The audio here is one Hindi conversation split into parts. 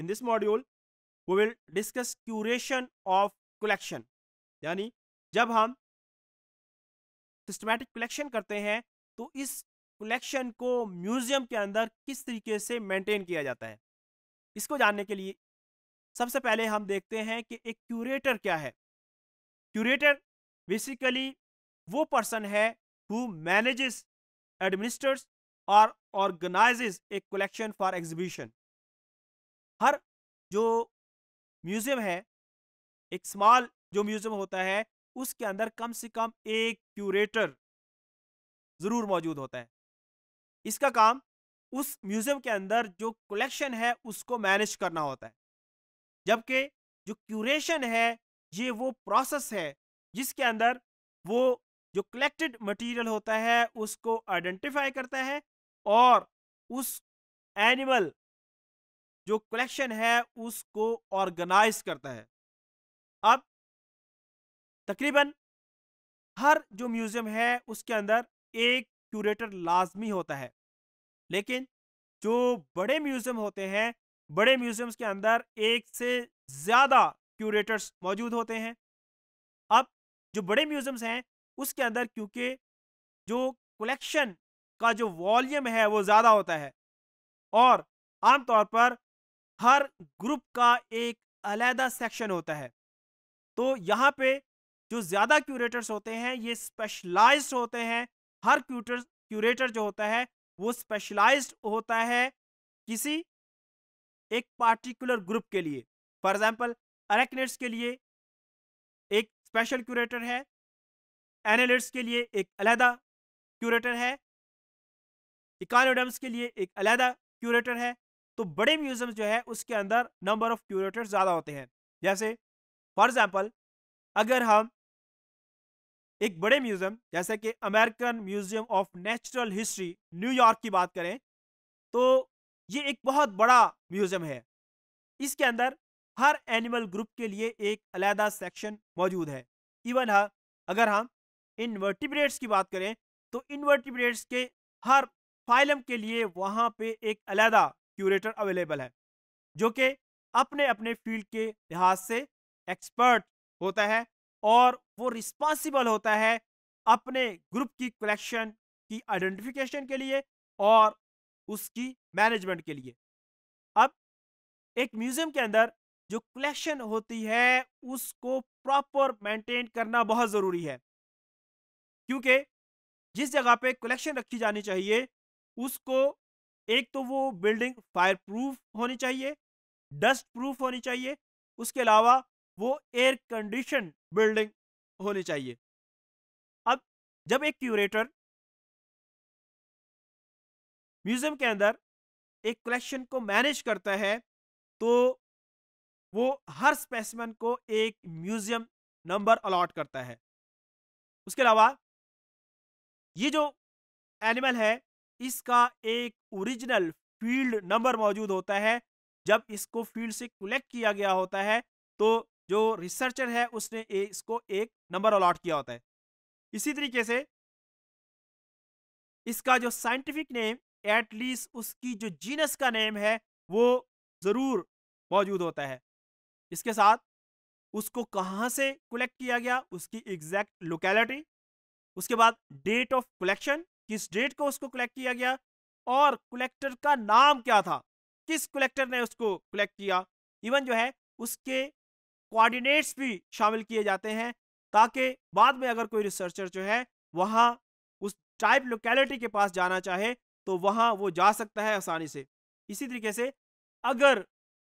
in this module we will discuss curation of collection यानी जब हम सिस्टमेटिक कलेक्शन करते हैं तो इस कलेक्शन को म्यूजियम के अंदर किस तरीके से मेंटेन किया जाता है इसको जानने के लिए सबसे पहले हम देखते हैं कि एक क्यूरेटर क्या है क्यूरेटर बेसिकली वो पर्सन है हु मैनेजेस एडमिनिस्टर्स और organises a collection for exhibition हर जो म्यूज़ियम है एक स्मॉल जो म्यूज़ियम होता है उसके अंदर कम से कम एक क्यूरेटर ज़रूर मौजूद होता है इसका काम उस म्यूज़ियम के अंदर जो कलेक्शन है उसको मैनेज करना होता है जबकि जो क्यूरेशन है ये वो प्रोसेस है जिसके अंदर वो जो कलेक्टेड मटेरियल होता है उसको आइडेंटिफाई करता है और उस एनिमल जो कलेक्शन है उसको ऑर्गेनाइज करता है अब तकरीबन हर जो म्यूज़ियम है उसके अंदर एक क्यूरेटर लाजमी होता है लेकिन जो बड़े म्यूज़ियम होते हैं बड़े म्यूज़ियम्स के अंदर एक से ज़्यादा क्यूरेटर्स मौजूद होते हैं अब जो बड़े म्यूज़ियम्स हैं उसके अंदर क्योंकि जो कलेक्शन का जो वॉल्यूम है वो ज़्यादा होता है और आमतौर पर हर ग्रुप का एक अलहदा सेक्शन होता है तो यहाँ पे जो ज़्यादा क्यूरेटर्स होते हैं ये स्पेशलाइज होते हैं हर क्यूटर क्यूरेटर जो होता है वो स्पेशलाइज होता है किसी एक पार्टिकुलर ग्रुप के लिए फॉर एग्जाम्पल अरेक्नेट्स के लिए एक स्पेशल क्यूरेटर है एनालिट्स के लिए एक अलहदा क्यूरेटर है इकानोडम्स के लिए एक अलहदा क्यूरेटर है तो बड़े म्यूजियम जो है उसके अंदर नंबर ऑफ क्यूरेटर्स ज़्यादा होते हैं जैसे फॉर एग्जाम्पल अगर हम एक बड़े म्यूजियम जैसे कि American Museum of Natural History न्यूयॉर्क की बात करें तो ये एक बहुत बड़ा म्यूजियम है इसके अंदर हर एनिमल ग्रुप के लिए एक अलहदा सेक्शन मौजूद है इवन हाँ अगर हम इनवर्टिब्रेट्स की बात करें तो इनवर्टिब्रेट्स के हर फाइलम के लिए वहाँ पे एक अलहदा क्यूरेटर अवेलेबल है जो कि अपने अपने फील्ड के लिहाज से एक्सपर्ट होता है और वो रिस्पॉन्सिबल होता है अपने ग्रुप की कलेक्शन की आइडेंटिफिकेशन के लिए और उसकी मैनेजमेंट के लिए अब एक म्यूज़ियम के अंदर जो कलेक्शन होती है उसको प्रॉपर मेंटेन करना बहुत ज़रूरी है क्योंकि जिस जगह पे कलेक्शन रखी जानी चाहिए उसको एक तो वो बिल्डिंग फायर प्रूफ होनी चाहिए डस्ट प्रूफ होनी चाहिए उसके अलावा वो एयर कंडीशन बिल्डिंग होनी चाहिए अब जब एक क्यूरेटर म्यूज़ियम के अंदर एक कलेक्शन को मैनेज करता है तो वो हर स्पेसमैन को एक म्यूज़ियम नंबर अलॉट करता है उसके अलावा ये जो एनिमल है इसका एक ओरिजिनल फील्ड नंबर मौजूद होता है जब इसको फील्ड से कलेक्ट किया गया होता है तो जो रिसर्चर है उसने इसको एक नंबर अलॉट किया होता है इसी तरीके से इसका जो साइंटिफिक नेम एटलीस्ट उसकी जो जीनस का नेम है वो ज़रूर मौजूद होता है इसके साथ उसको कहाँ से कलेक्ट किया गया उसकी एग्जैक्ट लोकेलिटी उसके बाद डेट ऑफ कलेक्शन किस डेट को उसको कलेक्ट किया गया और कलेक्टर का नाम क्या था किस कलेक्टर ने उसको कलेक्ट किया इवन जो है उसके कोऑर्डिनेट्स भी शामिल किए जाते हैं ताकि बाद में अगर कोई रिसर्चर जो है वहाँ उस टाइप लोकेलिटी के पास जाना चाहे तो वहाँ वो जा सकता है आसानी से इसी तरीके से अगर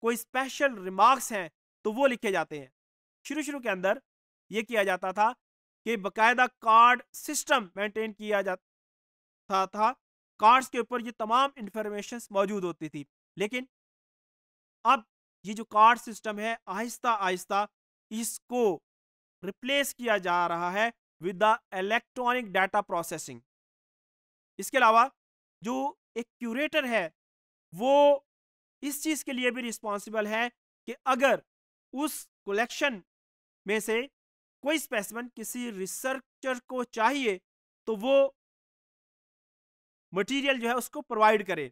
कोई स्पेशल रिमार्क्स हैं तो वो लिखे जाते हैं शुरू शुरू के अंदर ये किया जाता था कि बकायदा कार्ड सिस्टम मेंटेन किया जा था था कार्ड्स के ऊपर ये तमाम इंफॉर्मेशन मौजूद होती थी लेकिन अब ये जो कार्ड सिस्टम है आहिस्ता आहिस्ता इसको रिप्लेस किया जा रहा है with the electronic data processing इसके अलावा जो एक क्यूरेटर है वो इस चीज़ के लिए भी रिस्पॉन्सिबल है कि अगर उस कलेक्शन में से कोई स्पेसिमन किसी रिसर्चर को चाहिए तो वो मटेरियल जो है उसको प्रोवाइड करे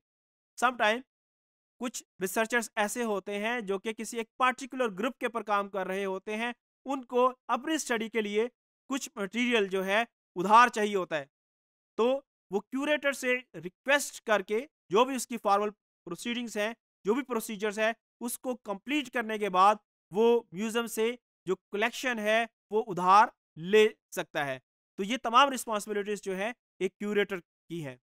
समाइम कुछ रिसर्चर्स ऐसे होते हैं जो कि किसी एक पार्टिकुलर ग्रुप के ऊपर काम कर रहे होते हैं उनको अपनी स्टडी के लिए कुछ मटेरियल जो है उधार चाहिए होता है तो वो क्यूरेटर से रिक्वेस्ट करके जो भी उसकी फॉर्मल प्रोसीडिंग्स हैं जो भी प्रोसीजर्स है उसको कंप्लीट करने के बाद वो म्यूज़ियम से जो कलेक्शन है वो उधार ले सकता है तो ये तमाम रिस्पॉन्सिबिलिटीज़ जो है एक क्यूरेटर की है